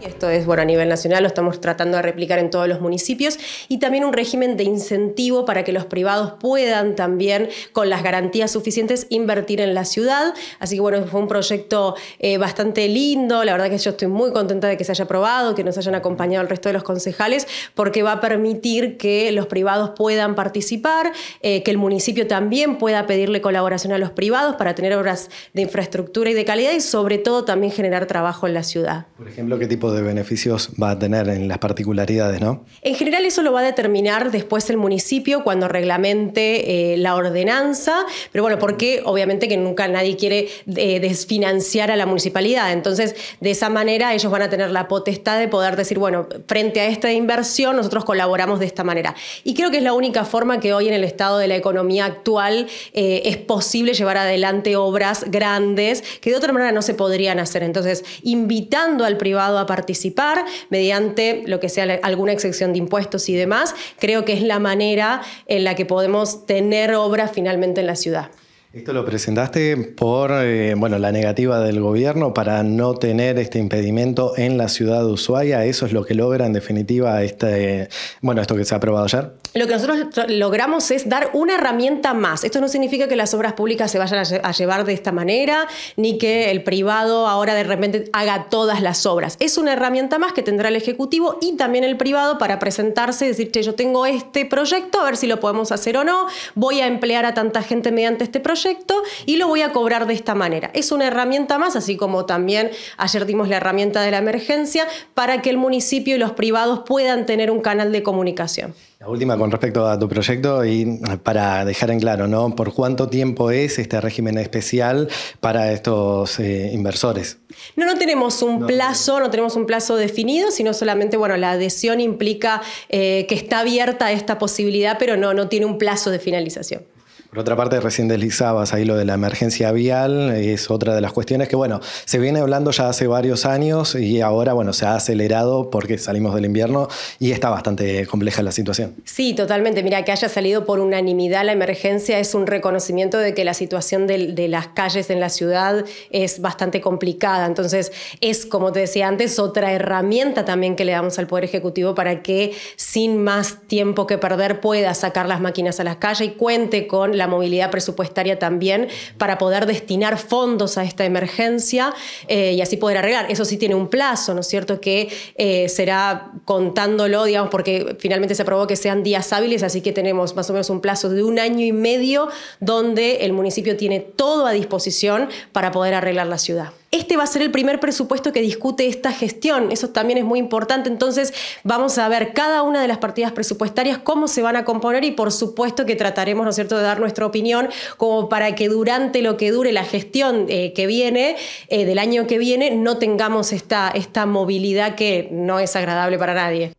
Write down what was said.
Esto es, bueno, a nivel nacional lo estamos tratando de replicar en todos los municipios y también un régimen de incentivo para que los privados puedan también, con las garantías suficientes, invertir en la ciudad. Así que bueno, fue un proyecto eh, bastante lindo, la verdad que yo estoy muy contenta de que se haya aprobado, que nos hayan acompañado el resto de los concejales, porque va a permitir que los privados puedan participar, eh, que el municipio también pueda pedirle colaboración a los privados para tener obras de infraestructura y de calidad y sobre todo también generar trabajo en la ciudad. Por ejemplo, ¿qué tipo de beneficios va a tener en las particularidades, ¿no? En general eso lo va a determinar después el municipio cuando reglamente eh, la ordenanza, pero bueno, porque obviamente que nunca nadie quiere eh, desfinanciar a la municipalidad, entonces de esa manera ellos van a tener la potestad de poder decir, bueno, frente a esta inversión nosotros colaboramos de esta manera. Y creo que es la única forma que hoy en el estado de la economía actual eh, es posible llevar adelante obras grandes que de otra manera no se podrían hacer. Entonces, invitando al privado a participar participar mediante lo que sea alguna excepción de impuestos y demás. Creo que es la manera en la que podemos tener obra finalmente en la ciudad. Esto lo presentaste por eh, bueno, la negativa del gobierno para no tener este impedimento en la ciudad de Ushuaia. ¿Eso es lo que logra en definitiva este, bueno, esto que se ha aprobado ayer? lo que nosotros logramos es dar una herramienta más. Esto no significa que las obras públicas se vayan a llevar de esta manera, ni que el privado ahora de repente haga todas las obras. Es una herramienta más que tendrá el Ejecutivo y también el privado para presentarse y decir, che, yo tengo este proyecto, a ver si lo podemos hacer o no, voy a emplear a tanta gente mediante este proyecto y lo voy a cobrar de esta manera. Es una herramienta más, así como también ayer dimos la herramienta de la emergencia, para que el municipio y los privados puedan tener un canal de comunicación. La última con respecto a tu proyecto y para dejar en claro, ¿no? ¿Por cuánto tiempo es este régimen especial para estos eh, inversores? No, no tenemos un plazo, no tenemos un plazo definido, sino solamente, bueno, la adhesión implica eh, que está abierta esta posibilidad, pero no, no tiene un plazo de finalización. Por otra parte, recién deslizabas ahí lo de la emergencia vial, es otra de las cuestiones que, bueno, se viene hablando ya hace varios años y ahora, bueno, se ha acelerado porque salimos del invierno y está bastante compleja la situación. Sí, totalmente. Mira, que haya salido por unanimidad la emergencia es un reconocimiento de que la situación de, las calles en la ciudad es bastante complicada. Entonces, es, como te decía antes, otra herramienta también que le damos al Poder Ejecutivo para que, sin más tiempo que perder, pueda sacar las máquinas a las calles y cuente con la movilidad presupuestaria también para poder destinar fondos a esta emergencia eh, y así poder arreglar. Eso sí tiene un plazo, ¿no es cierto? Que eh, será contándolo, digamos, porque finalmente se aprobó que sean días hábiles, así que tenemos más o menos un plazo de un año y medio donde el municipio tiene todo a disposición para poder arreglar la ciudad. Este va a ser el primer presupuesto que discute esta gestión, eso también es muy importante, entonces vamos a ver cada una de las partidas presupuestarias, cómo se van a componer y por supuesto que trataremos, ¿no es cierto?, de dar nuestra opinión como para que durante lo que dure la gestión eh, que viene, eh, del año que viene, no tengamos esta, esta movilidad que no es agradable para nadie.